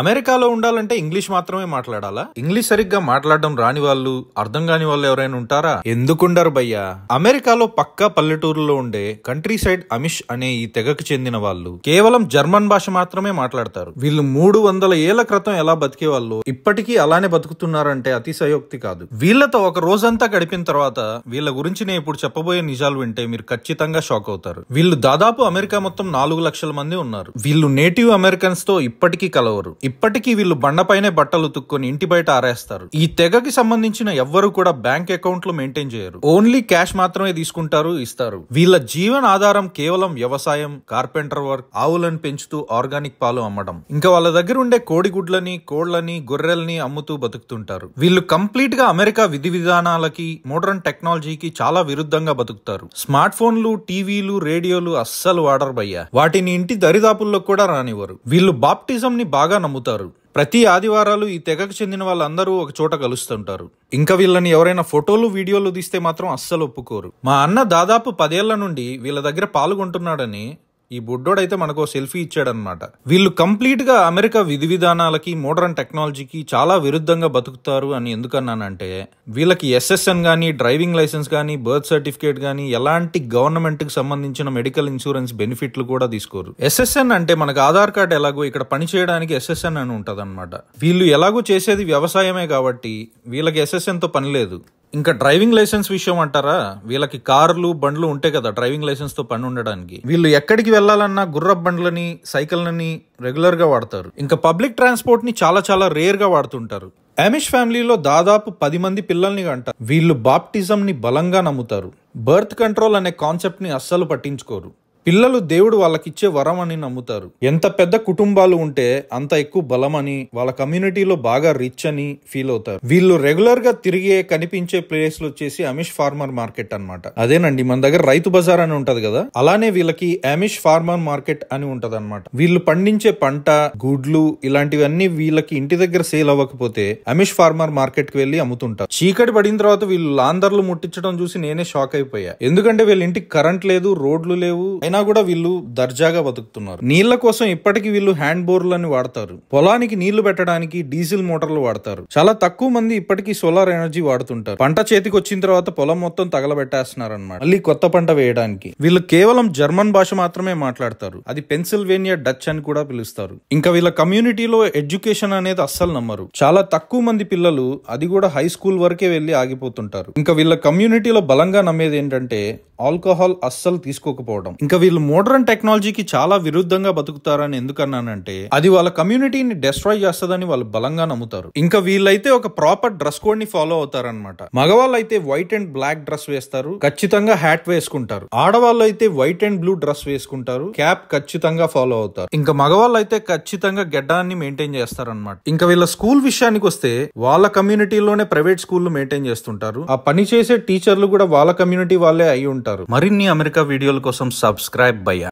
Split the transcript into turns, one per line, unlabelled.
అమెరికాలో ఉండాలంటే ఇంగ్లీష్ మాత్రమే మాట్లాడాలా ఇంగ్లీష్ సరిగ్గా మాట్లాడడం రాని వాళ్ళు అర్థం కాని వాళ్ళు ఎవరైనా ఉంటారా ఎందుకుండరు భయ్యా అమెరికాలో పక్కా పల్లెటూరులో ఉండే కంట్రీ సైడ్ అమిష్ అనే ఈ తెగకు చెందిన వాళ్ళు కేవలం జర్మన్ భాష మాత్రమే మాట్లాడతారు వీళ్ళు మూడు వందల ఏళ్ల క్రితం ఎలా బతికే వాళ్ళు ఇప్పటికీ అలానే బతుకుతున్నారంటే అతిశయోక్తి కాదు వీళ్ళతో ఒక రోజంతా గడిపిన తర్వాత వీళ్ళ గురించి నేను ఇప్పుడు చెప్పబోయే నిజాలు వింటే మీరు ఖచ్చితంగా షాక్ అవుతారు వీళ్ళు దాదాపు అమెరికా మొత్తం నాలుగు లక్షల మంది ఉన్నారు వీళ్ళు నేటివ్ అమెరికన్స్ తో ఇప్పటికీ కలవరు ఇప్పటికీ వీళ్ళు బండపైనే బట్టలు ఉతుక్కొని ఇంటి బయట ఆరేస్తారు ఈ తెగకి సంబంధించిన ఎవ్వరు కూడా బ్యాంక్ అకౌంట్లు మెయింటైన్ చేయరు ఓన్లీ క్యాష్ మాత్రమే తీసుకుంటారు ఇస్తారు వీళ్ళ జీవన ఆధారం కేవలం వ్యవసాయం కార్పెంటర్ వర్క్ ఆవులను పెంచుతూ ఆర్గానిక్ పాలు అమ్మడం ఇంకా వాళ్ళ దగ్గర ఉండే కోడిగుడ్లని కోళ్లని గొర్రెల్ని అమ్ముతూ బతుకుతుంటారు వీళ్ళు కంప్లీట్ గా అమెరికా విధి విధానాలకి మోడర్న్ టెక్నాలజీకి చాలా విరుద్ధంగా బతుకుతారు స్మార్ట్ ఫోన్లు టీవీలు రేడియోలు అస్సలు వాడరు భయ్యా వాటిని ఇంటి దరిదాపుల్లో కూడా రానివ్వరు వీళ్ళు బాప్టిజం ని బాగా నమ్ముతారు ప్రతి ఆదివారాలు ఈ తెగకు చెందిన వాళ్ళందరూ ఒక చోట కలుస్తుంటారు ఇంకా వీళ్ళని ఎవరైనా ఫోటోలు వీడియోలు తీస్తే మాత్రం అస్సలు ఒప్పుకోరు మా అన్న దాదాపు పదేళ్ల నుండి వీళ్ళ దగ్గర పాల్గొంటున్నాడని ఈ బుడ్డోడైతే మనకు సెల్ఫీ ఇచ్చాడనమాట వీళ్ళు కంప్లీట్ గా అమెరికా విధి విధానాలకి మోడర్న్ టెక్నాలజీకి చాలా విరుద్ధంగా బతుకుతారు అని ఎందుకన్నానంటే వీళ్ళకి ఎస్ఎస్ఎన్ కానీ డ్రైవింగ్ లైసెన్స్ కానీ బర్త్ సర్టిఫికేట్ కానీ ఎలాంటి గవర్నమెంట్ కి సంబంధించిన మెడికల్ ఇన్సూరెన్స్ బెనిఫిట్లు కూడా తీసుకోరు ఎస్ఎస్ఎన్ అంటే మనకు ఆధార్ కార్డ్ ఎలాగో ఇక్కడ పని చేయడానికి ఎస్ఎస్ఎన్ అని ఉంటదన్నమాట వీళ్ళు ఎలాగో చేసేది వ్యవసాయమే కాబట్టి వీళ్ళకి ఎస్ఎస్ఎన్ తో పని లేదు ఇంకా డ్రైవింగ్ లైసెన్స్ విషయం అంటారా వీళ్ళకి కార్లు బండ్లు ఉంటాయి కదా డ్రైవింగ్ లైసెన్స్ తో పని ఉండడానికి వీళ్ళు ఎక్కడికి వెళ్ళాలన్నా గుర్ర బండ్లని సైకిల్ని రెగ్యులర్ గా వాడతారు ఇంకా పబ్లిక్ ట్రాన్స్పోర్ట్ ని చాలా చాలా రేర్ గా వాడుతుంటారు అమిష్ ఫ్యామిలీలో దాదాపు పది మంది పిల్లల్ని అంటారు వీళ్ళు బాప్టిజం ని బలంగా నమ్ముతారు బర్త్ కంట్రోల్ అనే కాన్సెప్ట్ ని అస్సలు పట్టించుకోరు పిల్లలు దేవుడు వాళ్ళకిచ్చే వరం అని నమ్ముతారు ఎంత పెద్ద కుటుంబాలు ఉంటే అంత ఎక్కువ బలం అని వాళ్ళ కమ్యూనిటీలో బాగా రిచ్ అని ఫీల్ అవుతారు వీళ్ళు రెగ్యులర్ గా తిరిగే కనిపించే ప్లేస్ వచ్చేసి అమిష్ ఫార్మర్ మార్కెట్ అనమాట అదేనండి మన దగ్గర రైతు బజార్ అని ఉంటది కదా అలానే వీళ్ళకి అమిష్ ఫార్మర్ మార్కెట్ అని ఉంటది అనమాట వీళ్ళు పండించే పంట గుడ్లు ఇలాంటివన్నీ వీళ్ళకి ఇంటి దగ్గర సేల్ అవ్వకపోతే అమిష్ ఫార్మర్ మార్కెట్ కి వెళ్ళి అమ్ముతుంటారు చీకటి పడిన తర్వాత వీళ్ళు లాందర్లు ముట్టించడం చూసి నేనే షాక్ అయిపోయా ఎందుకంటే వీళ్ళ ఇంటికి కరెంట్ లేదు రోడ్లు లేవు అయినా కూడా వీళ్ళు దర్జాగా బతుకుతున్నారు నీళ్ల కోసం ఇప్పటికీ వీళ్ళు హ్యాండ్ బోర్లని వాడతారు పొలానికి నీళ్లు పెట్టడానికి డీజిల్ మోటార్లు వాడతారు చాలా తక్కువ మంది ఇప్పటికీ సోలార్ ఎనర్జీ వాడుతుంటారు పంట చేతికి వచ్చిన తర్వాత పొలం మొత్తం తగలబెట్టేస్తున్నారు అనమాట మళ్ళీ కొత్త పంట వేయడానికి వీళ్ళు కేవలం జర్మన్ భాష మాత్రమే మాట్లాడతారు అది పెన్సిల్వేనియా డచ్ అని కూడా పిలుస్తారు ఇంకా వీళ్ళ కమ్యూనిటీలో ఎడ్యుకేషన్ అనేది అస్సలు నమ్మరు చాలా తక్కువ మంది పిల్లలు అది కూడా హై స్కూల్ వరకే వెళ్ళి ఆగిపోతుంటారు ఇంకా వీళ్ళ కమ్యూనిటీలో బలంగా నమ్మేది ఏంటంటే ఆల్కహాల్ అస్సలు తీసుకోకపోవడం ఇంకా వీళ్ళు మోడర్న్ టెక్నాలజీకి చాలా విరుద్ధంగా బతుకుతారని ఎందుకన్నానంటే అది వాళ్ళ కమ్యూనిటీని డిస్ట్రాయ్ చేస్తుందని వాళ్ళు బలంగా నమ్ముతారు ఇంకా వీళ్ళైతే ఒక ప్రాపర్ డ్రెస్ కోడ్ ని ఫాలో అవుతారనమాట మగవాళ్ళు అయితే వైట్ అండ్ బ్లాక్ డ్రెస్ వేస్తారు ఖచ్చితంగా హ్యాట్ వేసుకుంటారు ఆడవాళ్ళు అయితే వైట్ అండ్ బ్లూ డ్రెస్ వేసుకుంటారు క్యాప్ ఖచ్చితంగా ఫాలో అవుతారు ఇంకా మగవాళ్ళు అయితే ఖచ్చితంగా గెడ్డాన్ని మెయింటైన్ చేస్తారనమాట ఇంకా వీళ్ళ స్కూల్ విషయానికి వస్తే వాళ్ళ కమ్యూనిటీలోనే ప్రైవేట్ స్కూల్ మెయింటైన్ చేస్తుంటారు ఆ పని చేసే టీచర్లు కూడా వాళ్ళ కమ్యూనిటీ వాళ్ళే అయి ఉంటారు మరిన్ని అమెరికా వీడియోల కోసం సబ్స్క్రైబ్ subscribe by